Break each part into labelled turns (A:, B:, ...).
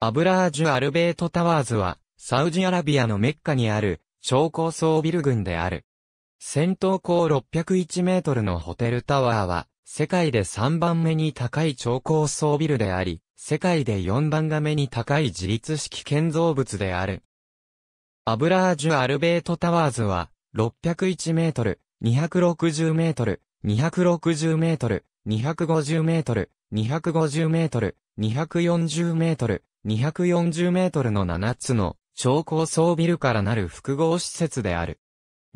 A: アブラージュ・アルベート・タワーズは、サウジアラビアのメッカにある、超高層ビル群である。戦闘高601メートルのホテルタワーは、世界で3番目に高い超高層ビルであり、世界で4番目に高い自立式建造物である。アブラージュ・アルベート・タワーズは、601メートル、260メートル、260メートル、250メートル、250メートル、240メートル、240メートルの7つの超高層ビルからなる複合施設である。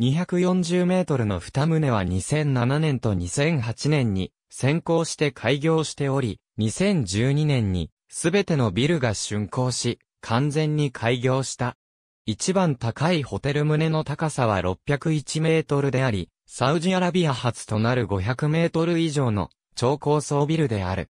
A: 240メートルの2棟は2007年と2008年に先行して開業しており、2012年にすべてのビルが竣工し、完全に開業した。一番高いホテル棟の高さは601メートルであり、サウジアラビア発となる500メートル以上の超高層ビルである。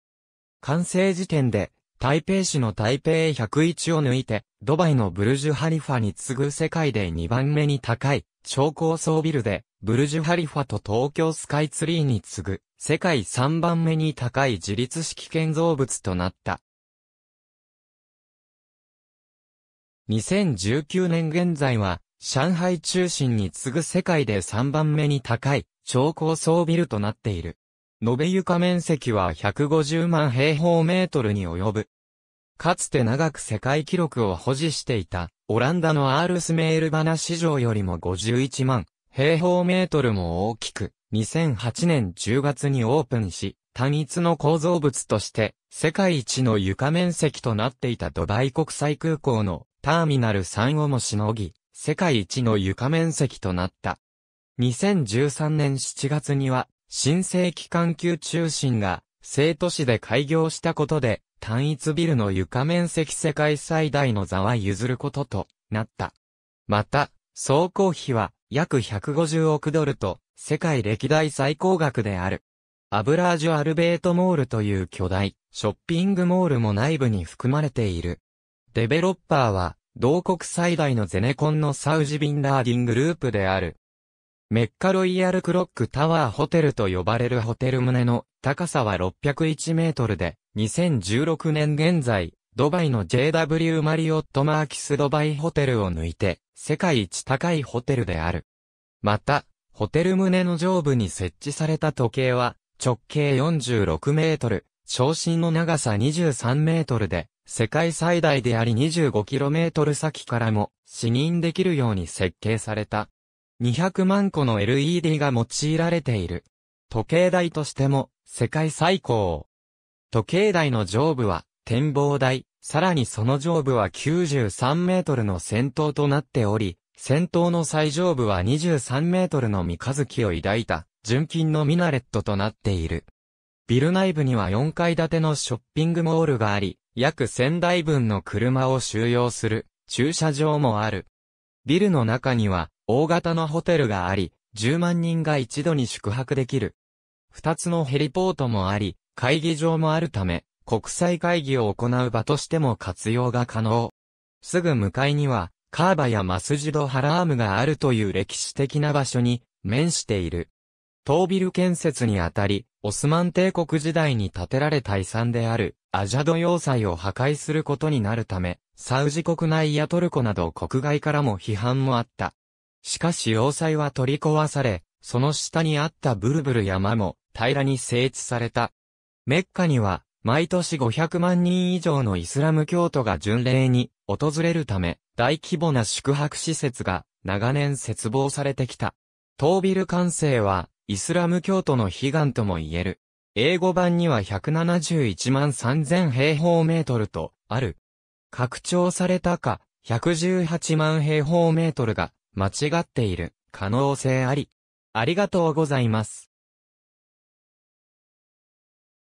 A: 完成時点で台北市の台北101を抜いて、ドバイのブルジュハリファに次ぐ世界で2番目に高い、超高層ビルで、ブルジュハリファと東京スカイツリーに次ぐ、世界3番目に高い自立式建造物となった。2019年現在は、上海中心に次ぐ世界で3番目に高い、超高層ビルとなっている。延べ床面積は150万平方メートルに及ぶ。かつて長く世界記録を保持していた、オランダのアールスメールバナ市場よりも51万平方メートルも大きく、2008年10月にオープンし、単一の構造物として、世界一の床面積となっていたドバイ国際空港のターミナル3をもしのぎ、世界一の床面積となった。2013年7月には、新生期間級中心が、生都市で開業したことで、単一ビルの床面積世界最大の座は譲ることとなった。また、総工費は約150億ドルと、世界歴代最高額である。アブラージュ・アルベート・モールという巨大、ショッピングモールも内部に含まれている。デベロッパーは、同国最大のゼネコンのサウジ・ビンラーディングループである。メッカロイヤルクロックタワーホテルと呼ばれるホテル棟の高さは601メートルで、2016年現在、ドバイの JW マリオットマーキスドバイホテルを抜いて、世界一高いホテルである。また、ホテル棟の上部に設置された時計は、直径46メートル、昇進の長さ23メートルで、世界最大であり 25km 先からも視認できるように設計された。200万個の LED が用いられている。時計台としても、世界最高。時計台の上部は、展望台、さらにその上部は93メートルの先頭となっており、先頭の最上部は23メートルの三日月を抱いた、純金のミナレットとなっている。ビル内部には4階建てのショッピングモールがあり、約1000台分の車を収容する駐車場もある。ビルの中には大型のホテルがあり、10万人が一度に宿泊できる。2つのヘリポートもあり、会議場もあるため、国際会議を行う場としても活用が可能。すぐ向かいには、カーバやマスジドハラームがあるという歴史的な場所に面している。トービル建設にあたり、オスマン帝国時代に建てられた遺産であるアジャド要塞を破壊することになるため、サウジ国内やトルコなど国外からも批判もあった。しかし要塞は取り壊され、その下にあったブルブル山も平らに整地された。メッカには、毎年500万人以上のイスラム教徒が巡礼に訪れるため、大規模な宿泊施設が長年切望されてきた。トービル完成は、イスラム教徒の悲願とも言える。英語版には171万3000平方メートルと、ある。拡張されたか、118万平方メートルが間違っている可能性あり。ありがとうございます。